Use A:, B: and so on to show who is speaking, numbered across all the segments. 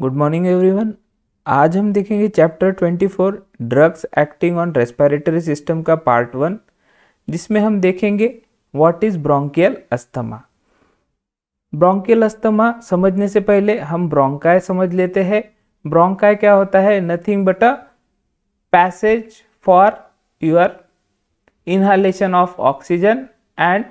A: good morning everyone आज हम देखेंगे chapter 24 drugs acting on respiratory system का पार्ट वन जिसमें हम देखेंगे what is bronchial asthma bronchial asthma समझने से पहले हम ब्रोंकाय समझ लेते हैं ब्रोंकाय क्या होता है nothing but a passage for your inhalation of oxygen and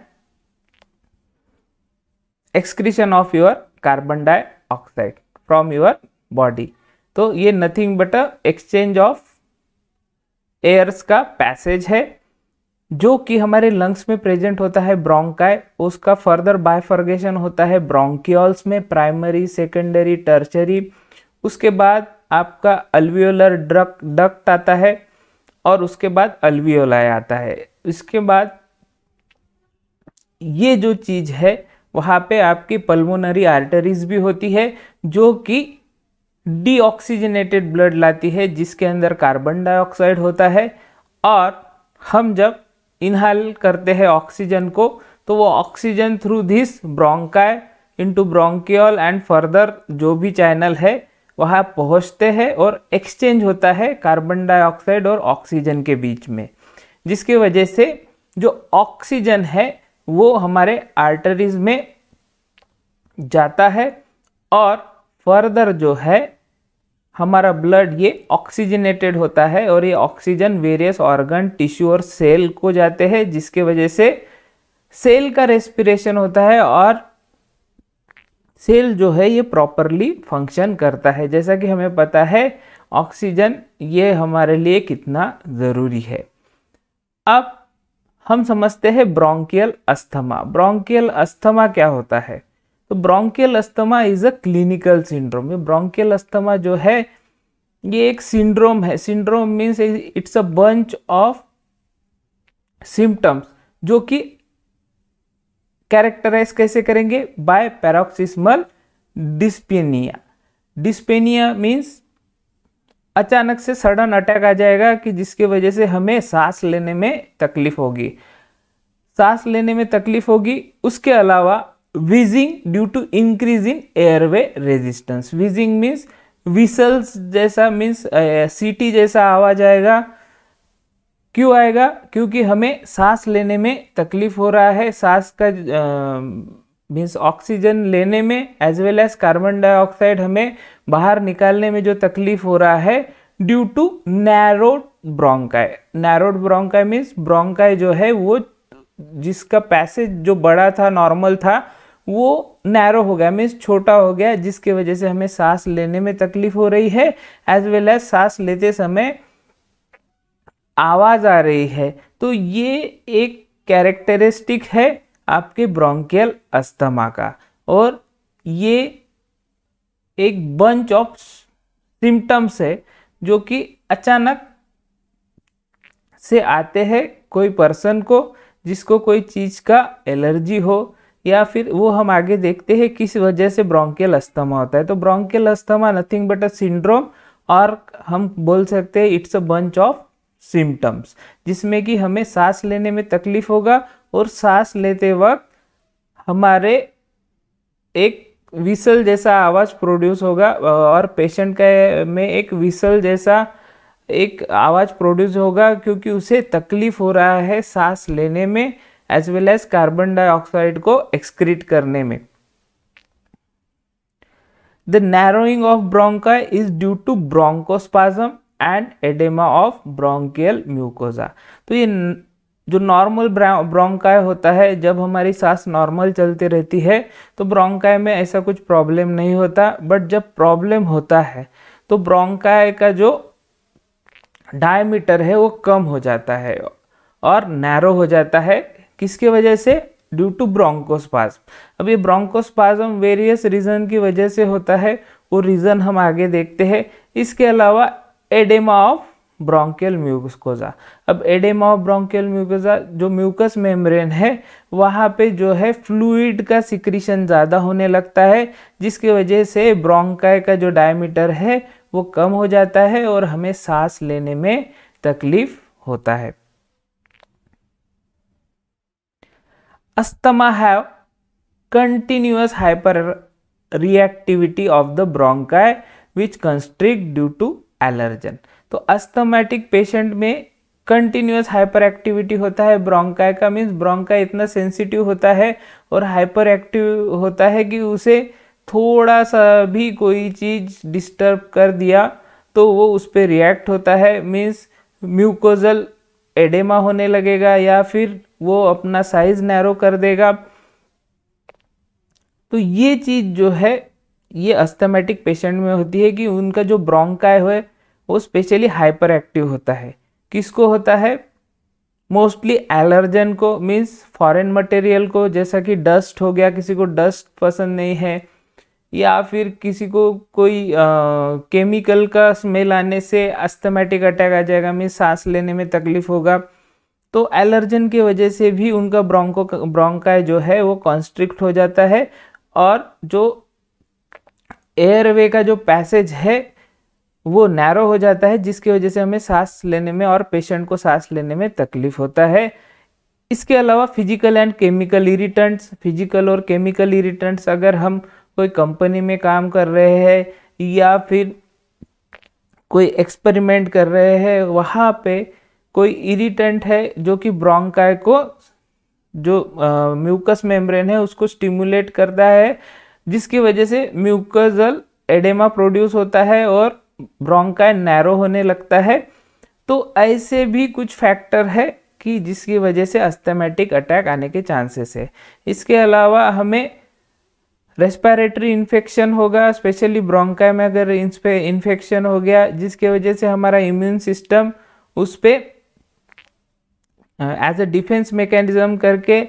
A: excretion of your carbon dioxide from your body तो ये nothing but a exchange of airs का पैसेज है जो कि हमारे लंग्स में प्रेजेंट होता है ब्रोंकाय उसका फर्दर बायफर्गेशन होता है ब्रोंकियोल्स में प्राइमरी सेकेंडरी टर्चरी उसके बाद आपका अल्वियोलर ड्रक डक्ट आता है और उसके बाद अल्वियोलाई आता है इसके बाद ये जो चीज़ है वहाँ पे आपकी पल्मोनरी आर्टरीज भी होती है जो कि डीऑक्सीजनेटेड ब्लड लाती है जिसके अंदर कार्बन डाइऑक्साइड होता है और हम जब इनहाल करते हैं ऑक्सीजन को तो वो oxygen through this bronchi into bronchial and further जो भी चैनल है वहाँ पहुँचते हैं और एक्सचेंज होता है कार्बन डाइऑक्साइड और ऑक्सीजन के बीच में जिसकी वजह से जो ऑक्सीजन है वो हमारे आर्टरीज में जाता है और फर्दर जो है हमारा ब्लड ये ऑक्सीजनेटेड होता है और ये ऑक्सीजन वेरियस ऑर्गन टिश्यू और सेल को जाते हैं जिसके वजह से सेल का रेस्पिरेशन होता है और सेल जो है ये प्रॉपरली फंक्शन करता है जैसा कि हमें पता है ऑक्सीजन ये हमारे लिए कितना ज़रूरी है अब हम समझते हैं ब्रोंकियल अस्थमा ब्रोंकियल अस्थमा क्या होता है तो bronchial asthma is a clinical syndrome ये ब्रोंकियल अस्थमा जो है ये एक सिंड्रोम है syndrome means it's a bunch of symptoms जो कि कैरेक्टराइज कैसे करेंगे by paroxysmal dyspnoea dyspnoea means अचानक से सडन अटैक आ जाएगा कि जिसकी वजह से हमें सांस लेने में तकलीफ होगी सांस लेने में तकलीफ होगी उसके अलावा wheezing due to increase in airway resistance wheezing means whistles जैसा मीन्स सीटी जैसा आवाज आएगा क्यों आएगा क्योंकि हमें सांस लेने में तकलीफ हो रहा है सांस का आ, मीन्स ऑक्सीजन लेने में as well as carbon dioxide हमें बाहर निकालने में जो तकलीफ हो रहा है due to narrowed bronchi narrowed bronchi means bronchi जो है वो जिसका पैसेज जो बड़ा था नॉर्मल था वो नैरो हो गया मीन्स छोटा हो गया जिसके वजह से हमें सांस लेने में तकलीफ हो रही है एज वेल एज सांस लेते समय आवाज़ आ रही है तो ये एक कैरेक्टरिस्टिक है आपके ब्रोंकियल अस्थमा का और ये एक बंच ऑफ सिम्टम्स है जो कि अचानक से आते हैं कोई पर्सन को जिसको कोई चीज़ का एलर्जी हो या फिर वो हम आगे देखते हैं किस वजह से ब्रोंकियल अस्थमा होता है तो bronchial asthma nothing but a syndrome और हम बोल सकते हैं it's a bunch of symptoms जिसमें कि हमें सांस लेने में तकलीफ होगा और सांस लेते वक्त हमारे एक विसल जैसा आवाज़ प्रोड्यूस होगा और पेशेंट का में एक विसल जैसा एक आवाज़ प्रोड्यूस होगा क्योंकि उसे तकलीफ हो रहा है सांस लेने में as well as carbon dioxide को एक्सक्रीट करने में the narrowing of bronchi is due to bronchospasm and oedema of bronchial mucosa तो ये जो नॉर्मल ब्रोंकाय होता है जब हमारी सांस नॉर्मल चलती रहती है तो ब्रोंकाय में ऐसा कुछ प्रॉब्लम नहीं होता बट जब प्रॉब्लम होता है तो ब्रोंकाय का जो डायमीटर है वो कम हो जाता है और नैरो हो जाता है किसके वजह से ड्यू टू ब्रोंकोस्पाज अब ये ब्रोंकोस्पाजम वेरियस रीज़न की वजह से होता है वो रीज़न हम आगे देखते हैं इसके अलावा एडेमा ऑफ ब्रोंकियल म्यूकोजा अब एडेमा ऑफ ब्रोंकियल म्यूकोजा जो म्यूकस मेम्ब्रेन है वहाँ पे जो है फ्लूइड का सिक्रीशन ज़्यादा होने लगता है जिसकी वजह से ब्रोंकाय का जो डायमीटर है वो कम हो जाता है और हमें सांस लेने में तकलीफ होता है asthma have hyper reactivity of the bronchi which constrict due to allergen तो अस्थमैटिक पेशेंट में कंटिन्यूस हाइपर एक्टिविटी होता है ब्रोंकाय का मीन्स ब्रोंकाय इतना सेंसिटिव होता है और हाइपर एक्टिव होता है कि उसे थोड़ा सा भी कोई चीज़ डिस्टर्ब कर दिया तो वो उस पर रिएक्ट होता है मीन्स म्यूकोजल एडेमा होने लगेगा या फिर वो अपना साइज नैरो कर देगा तो ये चीज़ जो है ये अस्थमेटिक पेशेंट में होती है कि उनका जो ब्रोंकाय है वो स्पेशली हाइपर एक्टिव होता है किसको होता है मोस्टली एलर्जन को मीन्स फॉरेन मटेरियल को जैसा कि डस्ट हो गया किसी को डस्ट पसंद नहीं है या फिर किसी को कोई केमिकल का स्मेल आने से अस्थमेटिक अटैक आ जाएगा मीन्स सांस लेने में तकलीफ होगा तो एलर्जन की वजह से भी उनका ब्रोंको ब्रोंकाय जो है वो कॉन्स्ट्रिक्ट हो जाता है और जो एयरवे का जो पैसेज है वो नैरो हो जाता है जिसकी वजह से हमें सांस लेने में और पेशेंट को सांस लेने में तकलीफ होता है इसके अलावा physical and chemical irritants physical और केमिकल इरिटेंट्स अगर हम कोई कंपनी में काम कर रहे हैं या फिर कोई एक्सपेरिमेंट कर रहे हैं वहाँ पे कोई इरिटेंट है जो कि ब्रोंकाय को जो म्यूकस मेम्ब्रेन है उसको स्टिमुलेट करता है जिसकी वजह से म्यूकजल एडेमा प्रोड्यूस होता है और ब्रोंकाय नैरो होने लगता है तो ऐसे भी कुछ फैक्टर है कि जिसकी वजह से अस्थमेटिक अटैक आने के चांसेस है इसके अलावा हमें रेस्पिरेटरी इन्फेक्शन होगा स्पेशली ब्रोंकाय में अगर इन्फेक्शन हो गया जिसके वजह से हमारा इम्यून सिस्टम उस पर एज अ डिफेंस मेकेनिज़्म करके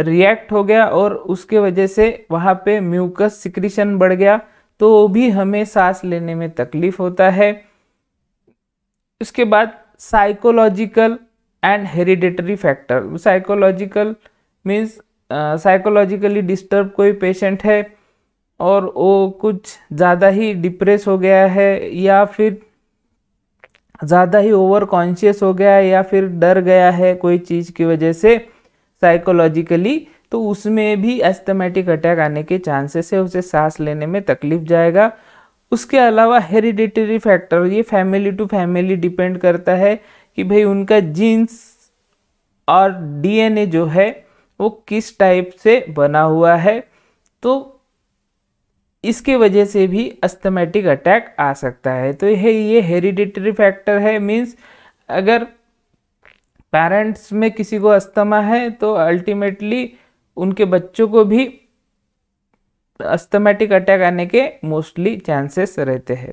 A: रिएक्ट हो गया और उसके वजह से वहाँ पे म्यूकस सिक्रीशन बढ़ गया तो भी हमें सांस लेने में तकलीफ होता है उसके बाद psychological and hereditary factor psychological means psychologically disturb कोई पेशेंट है और वो कुछ ज़्यादा ही डिप्रेस हो गया है या फिर ज़्यादा ही ओवर कॉन्शियस हो गया है या फिर डर गया है कोई चीज़ की वजह से साइकोलॉजिकली तो उसमें भी अस्थमेटिक अटैक आने के चांसेस है उसे सांस लेने में तकलीफ जाएगा उसके अलावा हेरिडिटरी फैक्टर ये फैमिली टू फैमिली डिपेंड करता है कि भाई उनका जीन्स और डीएनए जो है वो किस टाइप से बना हुआ है तो इसके वजह से भी अस्थमेटिक अटैक आ सकता है तो यह ये हेरिडिटरी फैक्टर है मीन्स अगर पेरेंट्स में किसी को अस्थमा है तो अल्टीमेटली उनके बच्चों को भी अस्थमेटिक अटैक आने के मोस्टली चांसेस रहते हैं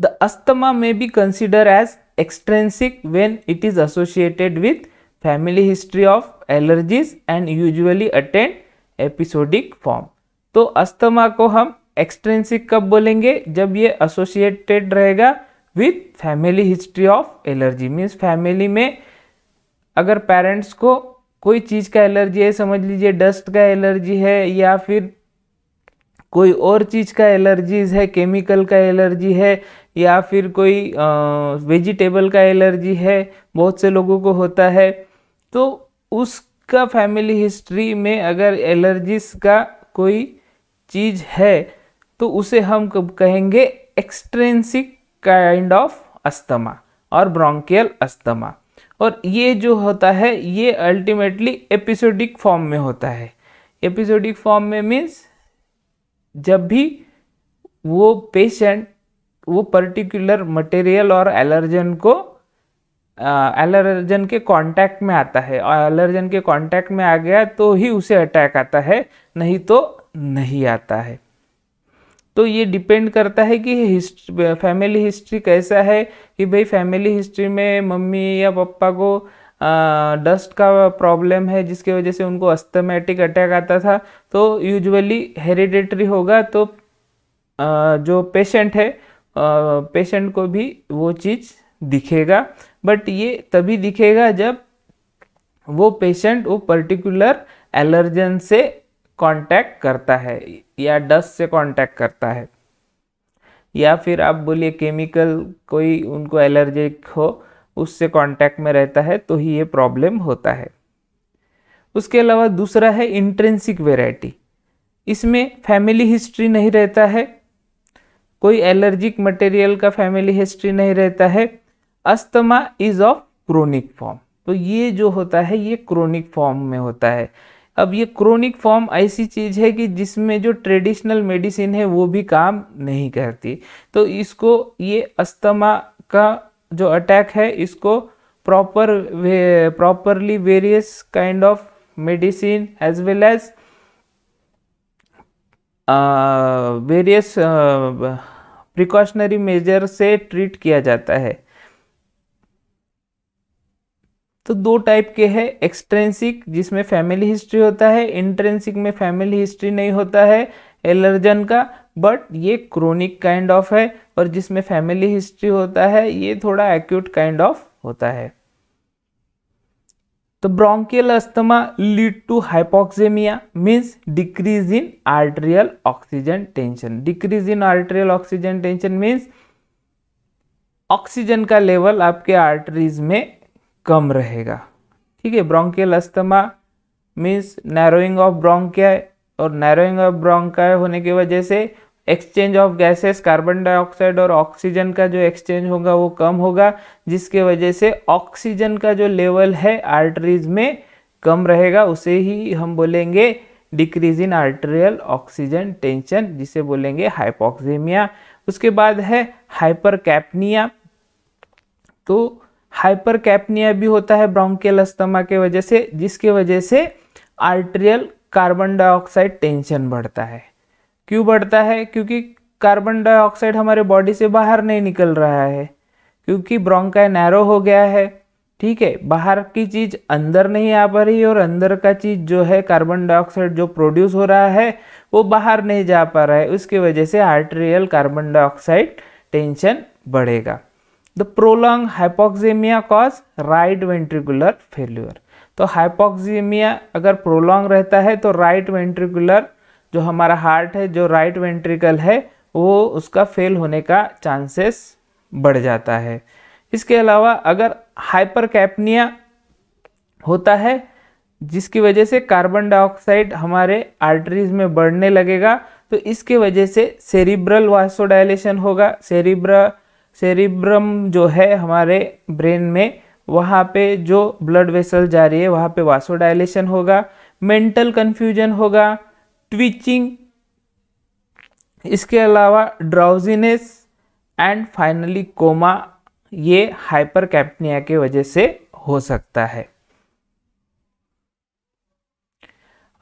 A: the asthma may be consider as extrinsic when it is associated with family history of allergies and usually attend episodic form तो अस्थमा को हम एक्सट्रेंसिक कब बोलेंगे जब ये एसोसिएटेड रहेगा with family history of allergy means family में अगर पेरेंट्स को कोई चीज़ का एलर्जी है समझ लीजिए डस्ट का एलर्जी है या फिर कोई और चीज़ का एलर्जीज है केमिकल का एलर्जी है या फिर कोई वेजिटेबल का एलर्जी है बहुत से लोगों को होता है तो उसका फैमिली हिस्ट्री में अगर एलर्जीज का कोई चीज़ है तो उसे हम कहेंगे एक्सट्रेंसिक काइंड ऑफ अस्थमा और ब्रोंकियल अस्थमा और ये जो होता है ये अल्टीमेटली एपिसोडिक फॉर्म में होता है एपिसोडिक फॉर्म में मीन्स जब भी वो पेशेंट वो पर्टिकुलर मटेरियल और एलर्जन को एलर्जन के कांटेक्ट में आता है और एलर्जन के कांटेक्ट में आ गया तो ही उसे अटैक आता है नहीं तो नहीं आता है तो ये डिपेंड करता है कि हिस्ट्री फैमिली हिस्ट्री कैसा है कि भाई फैमिली हिस्ट्री में मम्मी या पापा को आ, डस्ट का प्रॉब्लम है जिसकी वजह से उनको अस्थमेटिक अटैक आता था तो यूजुअली हेरिडेटरी होगा तो आ, जो पेशेंट है पेशेंट को भी वो चीज़ दिखेगा बट ये तभी दिखेगा जब वो पेशेंट वो पर्टिकुलर एलर्जन से कांटेक्ट करता है या डस्ट से कांटेक्ट करता है या फिर आप बोलिए केमिकल कोई उनको एलर्जिक हो उससे कांटेक्ट में रहता है तो ही ये प्रॉब्लम होता है उसके अलावा दूसरा है इंट्रेंसिक वेराइटी इसमें फैमिली हिस्ट्री नहीं रहता है कोई एलर्जिक मटेरियल का फैमिली हिस्ट्री नहीं रहता है asthma is of chronic form तो ये जो होता है ये क्रोनिक फॉर्म में होता है अब ये क्रोनिक फॉर्म ऐसी चीज़ है कि जिसमें जो ट्रेडिशनल मेडिसिन है वो भी काम नहीं करती तो इसको ये अस्थमा का जो अटैक है इसको proper way, properly various kind of medicine as well as various precautionary measure से ट्रीट किया जाता है तो दो टाइप के है एक्सट्रेंसिक जिसमें फैमिली हिस्ट्री होता है इंट्रेंसिक में फैमिली हिस्ट्री नहीं होता है एलर्जन का बट ये क्रोनिक काइंड ऑफ है और जिसमें फैमिली हिस्ट्री होता है ये थोड़ा एक्यूट काइंड ऑफ होता है तो bronchial asthma lead to hypoxaemia means decrease in arterial oxygen tension decrease in arterial oxygen tension means oxygen का लेवल आपके आर्टरीज में कम रहेगा ठीक है bronchial asthma means narrowing of bronchi और नैरोइंग ऑफ ब्रोंकाय होने की वजह से exchange of gases carbon dioxide और ऑक्सीजन का जो एक्सचेंज होगा वो कम होगा जिसके वजह से ऑक्सीजन का जो लेवल है आर्टरीज में कम रहेगा उसे ही हम बोलेंगे decrease in arterial oxygen tension जिसे बोलेंगे हाइपोक्सीमिया उसके बाद है हाइपर कैपनिया तो हाइपर कैपनिया भी होता है ब्रोंकियल अस्थमा के वजह से जिसके वजह से आर्ट्रियल कार्बन डाइऑक्साइड टेंशन बढ़ता है क्यों बढ़ता है क्योंकि कार्बन डाइऑक्साइड हमारे बॉडी से बाहर नहीं निकल रहा है क्योंकि ब्रोंकाय नैरो हो गया है ठीक है बाहर की चीज़ अंदर नहीं आ पा रही और अंदर का चीज़ जो है कार्बन डाइऑक्साइड जो प्रोड्यूस हो रहा है वो बाहर नहीं जा पा रहा है उसकी वजह से आर्ट्रियल कार्बन डाइऑक्साइड टेंशन बढ़ेगा the prolonged hypoxemia cause right ventricular failure तो हाइपोक्सीमिया अगर प्रोलॉन्ग रहता है तो राइट वेंट्रिकुलर जो हमारा हार्ट है जो राइट वेंट्रिकल है वो उसका फेल होने का चांसेस बढ़ जाता है इसके अलावा अगर हाइपर कैपनिया होता है जिसकी वजह से कार्बन डाइऑक्साइड हमारे आर्टरीज में बढ़ने लगेगा तो इसके वजह से सेरिब्रल वास्डायलेशन होगा सेरिब्रल सेरिब्रम जो है हमारे ब्रेन में वहाँ पे जो ब्लड वेसल जा रही है वहाँ पे डायलेशन होगा मेंटल कन्फ्यूजन होगा ट्विचिंग इसके अलावा ड्राउजीनेस एंड फाइनली कोमा ये हाइपर कैप्निया के वजह से हो सकता है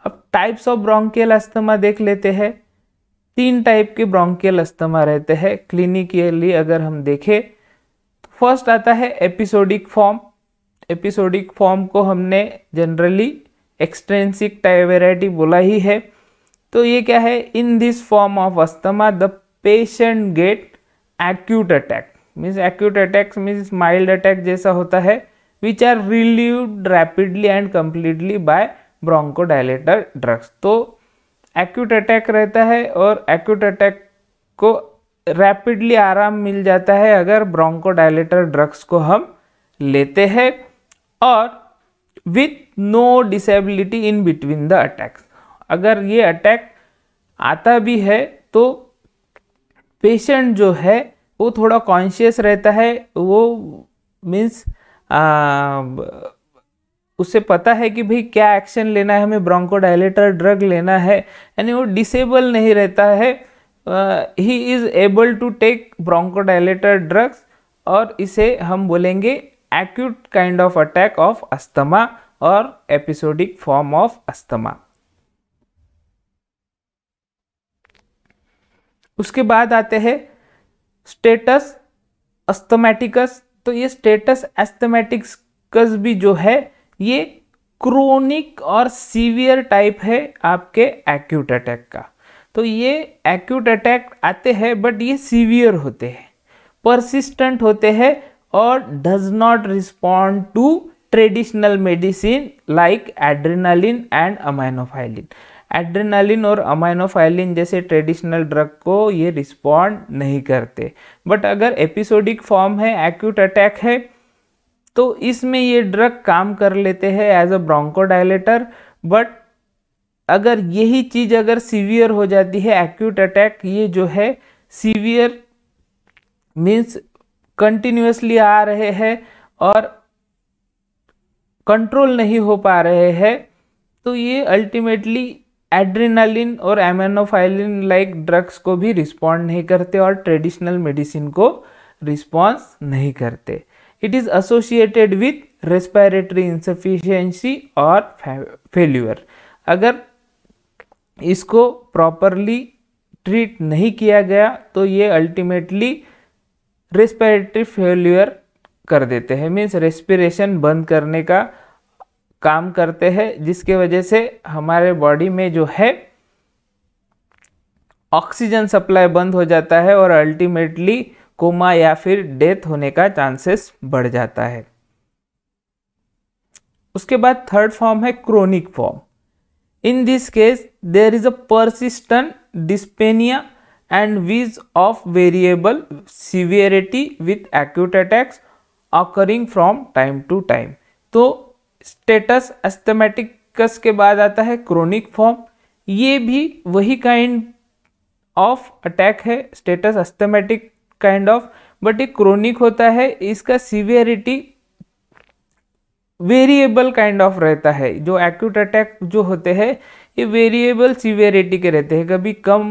A: अब टाइप्स ऑफ ब्रोंकियल अस्थमा देख लेते हैं तीन टाइप के ब्रोंकियल अस्थमा रहते हैं क्लिनिकली अगर हम देखें तो फर्स्ट आता है एपिसोडिक फॉर्म एपिसोडिक फॉर्म को हमने जनरली एक्सट्रेंसिक टाइवेराइटी बोला ही है तो ये क्या है in this form of asthma the patient get acute attack means acute attack means mild attack जैसा होता है which are relieved rapidly and completely by bronchodilator drugs तो एक्यूट अटैक रहता है और एक्यूट अटैक को रैपिडली आराम मिल जाता है अगर ब्रोंकोडाइलेटर ड्रग्स को हम लेते हैं और with no disability in between the attacks अगर ये अटैक आता भी है तो पेशेंट जो है वो थोड़ा कॉन्शियस रहता है वो मीन्स उसे पता है कि भाई क्या एक्शन लेना है हमें ब्रोंकोडाइलेटर ड्रग लेना है यानी वो डिसेबल नहीं रहता है he is able to take bronchodilator drugs और इसे हम बोलेंगे acute kind of attack of asthma और एपिसोडिक फॉर्म ऑफ अस्थमा उसके बाद आते हैं स्टेटस अस्थमेटिकस तो ये स्टेटस एस्थमेटिक्स भी जो है ये क्रोनिक और सीवियर टाइप है आपके एक्यूट अटैक का तो ये एक्यूट अटैक आते हैं बट ये सीवियर होते हैं परसिस्टेंट होते हैं और does not respond to traditional medicine like adrenaline and aminophylline adrenaline और अमाइनोफाइलिन जैसे ट्रेडिशनल ड्रग को ये रिस्पॉन्ड नहीं करते बट अगर एपिसोडिक फॉर्म है एक्यूट अटैक है तो इसमें ये ड्रग काम कर लेते हैं एज अ ब्रोंकोडायलेटर बट अगर यही चीज़ अगर सीवियर हो जाती है एक्यूट अटैक ये जो है सीवियर मीन्स कंटिन्यूसली आ रहे हैं और कंट्रोल नहीं हो पा रहे हैं तो ये अल्टीमेटली एड्रीनालिन और एमेनोफाइलिन लाइक ड्रग्स को भी रिस्पॉन्ड नहीं करते और ट्रेडिशनल मेडिसिन को रिस्पॉन्स नहीं करते it is associated with respiratory insufficiency और फेल्यूअर अगर इसको प्रॉपरली ट्रीट नहीं किया गया तो ये अल्टीमेटली रेस्पिरेटरी फेल्यूअर कर देते हैं मीन्स रेस्पिरेशन बंद करने का काम करते हैं जिसके वजह से हमारे बॉडी में जो है ऑक्सीजन सप्लाई बंद हो जाता है और अल्टीमेटली कोमा या फिर डेथ होने का चांसेस बढ़ जाता है उसके बाद थर्ड फॉर्म है chronic form in this case there is a persistent dyspnoea and wheeze of variable severity with acute attacks occurring from time to time तो स्टेटस एस्थेमेटिकस के बाद आता है क्रोनिक फॉर्म ये भी वही काइंड ऑफ अटैक है status asthmatic kind of but ये क्रोनिक होता है इसका सीवियरिटी वेरिएबल काइंड ऑफ रहता है जो एक्यूट अटैक जो होते हैं ये वेरिएबल सीवियरिटी के रहते हैं कभी कम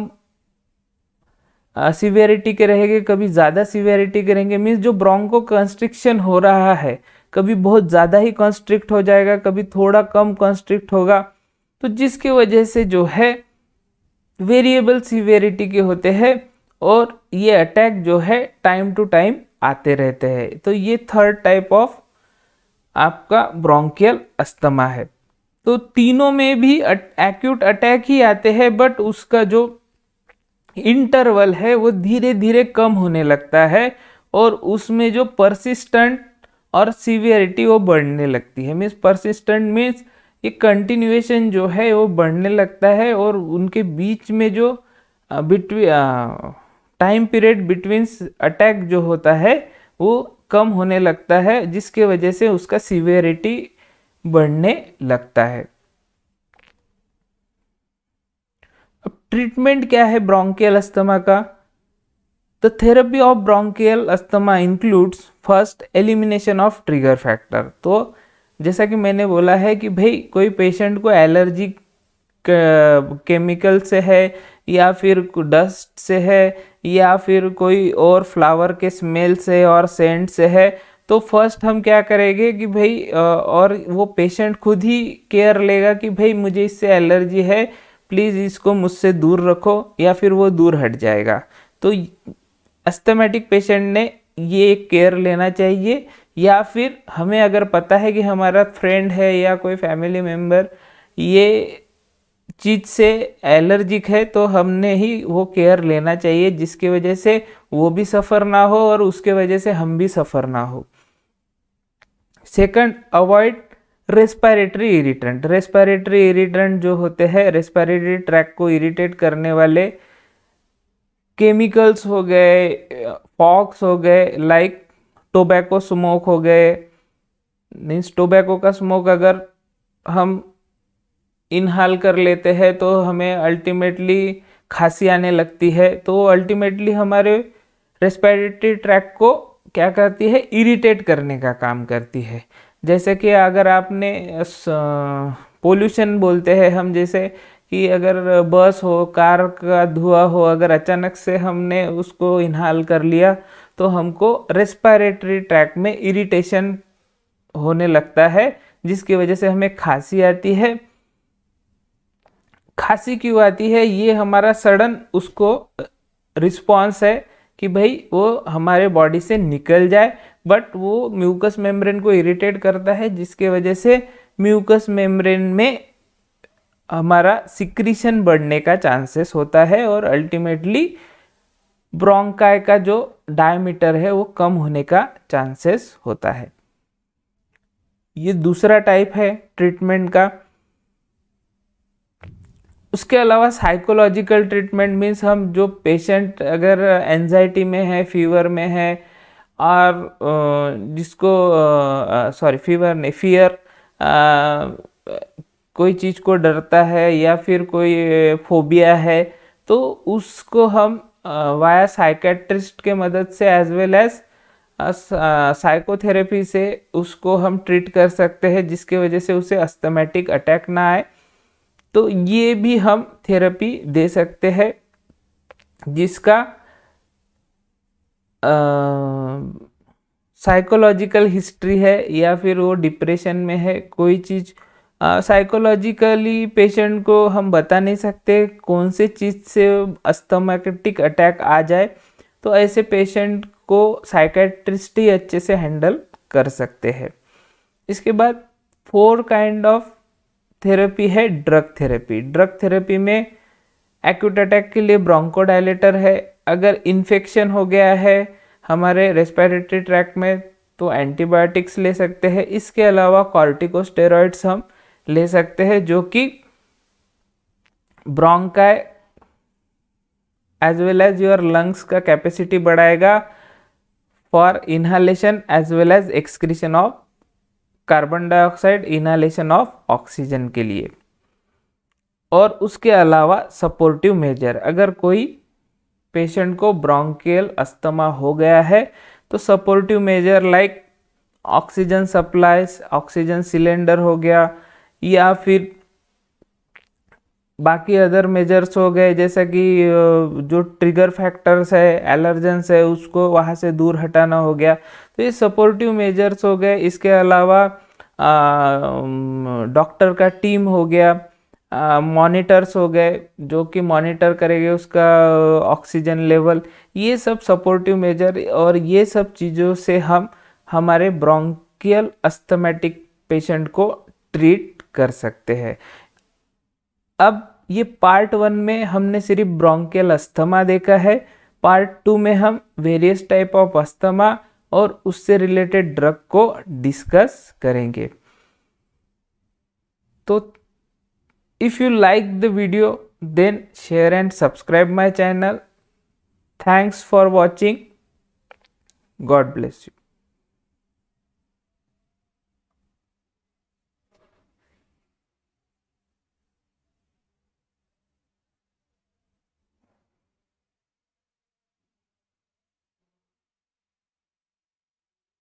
A: सीवियरिटी के रहेंगे कभी ज़्यादा सीवियरिटी के रहेंगे मीन्स जो ब्रोंको कंस्ट्रिक्शन हो रहा है कभी बहुत ज़्यादा ही कंस्ट्रिक्ट हो जाएगा कभी थोड़ा कम कंस्ट्रिक्ट होगा तो जिसकी वजह से जो है वेरिएबल सीवियरिटी के होते हैं और ये अटैक जो है टाइम टू टाइम आते रहते हैं तो ये थर्ड टाइप ऑफ आपका ब्रोंकियल अस्थमा है तो तीनों में भी एक्यूट अटैक ही आते हैं बट उसका जो इंटरवल है वो धीरे धीरे कम होने लगता है और उसमें जो परसिस्टेंट और सीवियरिटी वो बढ़ने लगती है मीन्स परसिस्टेंट मीन्स ये कंटिन्यूएशन जो है वो बढ़ने लगता है और उनके बीच में जो between time period between attack जो होता है वो कम होने लगता है जिसके वजह से उसका सीवियरिटी बढ़ने लगता है अब ट्रीटमेंट क्या है ब्रोंकियल अस्थमा का the therapy of bronchial asthma includes first elimination of trigger factor तो जैसा कि मैंने बोला है कि भाई कोई पेशेंट को एलर्जी केमिकल से है या फिर डस्ट से है या फिर कोई और फ्लावर के स्मेल से और सेंट से है तो फर्स्ट हम क्या करेंगे कि भाई और वो पेशेंट खुद ही केयर लेगा कि भाई मुझे इससे एलर्जी है प्लीज़ इसको मुझसे दूर रखो या फिर वो दूर हट जाएगा तो अस्थमेटिक पेशेंट ने ये केयर लेना चाहिए या फिर हमें अगर पता है कि हमारा फ्रेंड है या कोई फैमिली मेम्बर ये चीज़ से एलर्जिक है तो हमने ही वो केयर लेना चाहिए जिसके वजह से वो भी सफ़र ना हो और उसके वजह से हम भी सफ़र ना हो second avoid respiratory irritant respiratory irritant जो होते हैं रेस्पायरेटरी ट्रैक को इरीटेट करने वाले केमिकल्स हो गए फॉक्स हो गए लाइक टोबैको स्मोक हो गए मीन्स टोबैको का स्मोक अगर हम इनहाल कर लेते हैं तो हमें अल्टीमेटली खांसी आने लगती है तो अल्टीमेटली हमारे रेस्पिरेटरी ट्रैक को क्या करती है इरिटेट करने का काम करती है जैसे कि अगर आपने पोल्यूशन बोलते हैं हम जैसे कि अगर बस हो कार का धुआं हो अगर अचानक से हमने उसको इनहाल कर लिया तो हमको रेस्पिरेटरी ट्रैक में इरिटेशन होने लगता है जिसकी वजह से हमें खांसी आती है खांसी क्यों आती है ये हमारा सडन उसको रिस्पॉन्स है कि भाई वो हमारे बॉडी से निकल जाए बट वो म्यूकस मेम्ब्रेन को इरिटेट करता है जिसके वजह से म्यूकस मेम्ब्रेन में हमारा सिक्रीशन बढ़ने का चांसेस होता है और अल्टीमेटली ब्रोंकाय का जो डायमीटर है वो कम होने का चांसेस होता है ये दूसरा टाइप है ट्रीटमेंट का उसके अलावा साइकोलॉजिकल ट्रीटमेंट मीन्स हम जो पेशेंट अगर एनजाइटी में है फीवर में है और जिसको सॉरी फीवर नहीं फियर कोई चीज़ को डरता है या फिर कोई फोबिया है तो उसको हम वाया साइकेट्रिस्ट के मदद से एज वेल एज साइकोथेरेपी से उसको हम ट्रीट कर सकते हैं जिसके वजह से उसे अस्थमेटिक अटैक ना आए तो ये भी हम थेरेपी दे सकते हैं जिसका साइकोलॉजिकल हिस्ट्री है या फिर वो डिप्रेशन में है कोई चीज़ साइकोलॉजिकली पेशेंट को हम बता नहीं सकते कौन से चीज़ से अस्थमाटिक अटैक आ जाए तो ऐसे पेशेंट को साइकेट्रिस्ट ही अच्छे से हैंडल कर सकते हैं इसके बाद फोर काइंड ऑफ थेरेपी है ड्रग थेरेपी ड्रग थेरेपी में एक्यूट अटैक के लिए ब्रोंकोडाइलेटर है अगर इन्फेक्शन हो गया है हमारे रेस्पिरेटरी ट्रैक में तो एंटीबायोटिक्स ले सकते हैं इसके अलावा कॉर्टिकोस्टेरॉइड्स हम ले सकते हैं जो कि bronchi as well as your lungs का कैपेसिटी बढ़ाएगा for inhalation as well as excretion of carbon dioxide inhalation of oxygen के लिए और उसके अलावा सपोर्टिव मेजर अगर कोई पेशेंट को ब्रोंकियल अस्थमा हो गया है तो supportive measure like oxygen supply oxygen cylinder हो गया या फिर बाकी अदर मेजर्स हो गए जैसा कि जो ट्रिगर फैक्टर्स है एलर्जेंस है उसको वहाँ से दूर हटाना हो गया तो ये सपोर्टिव मेजर्स हो गए इसके अलावा डॉक्टर का टीम हो गया मॉनिटर्स हो गए जो कि मॉनिटर करेंगे उसका ऑक्सीजन लेवल ये सब सपोर्टिव मेजर और ये सब चीज़ों से हम हमारे ब्रोंकियल अस्थमेटिक पेशेंट को ट्रीट कर सकते हैं अब ये पार्ट वन में हमने सिर्फ ब्रोंकियल अस्थमा देखा है पार्ट टू में हम वेरियस टाइप ऑफ अस्थमा और उससे रिलेटेड ड्रग को डिस्कस करेंगे तो if you like the video then share and subscribe my channel thanks for watching God bless you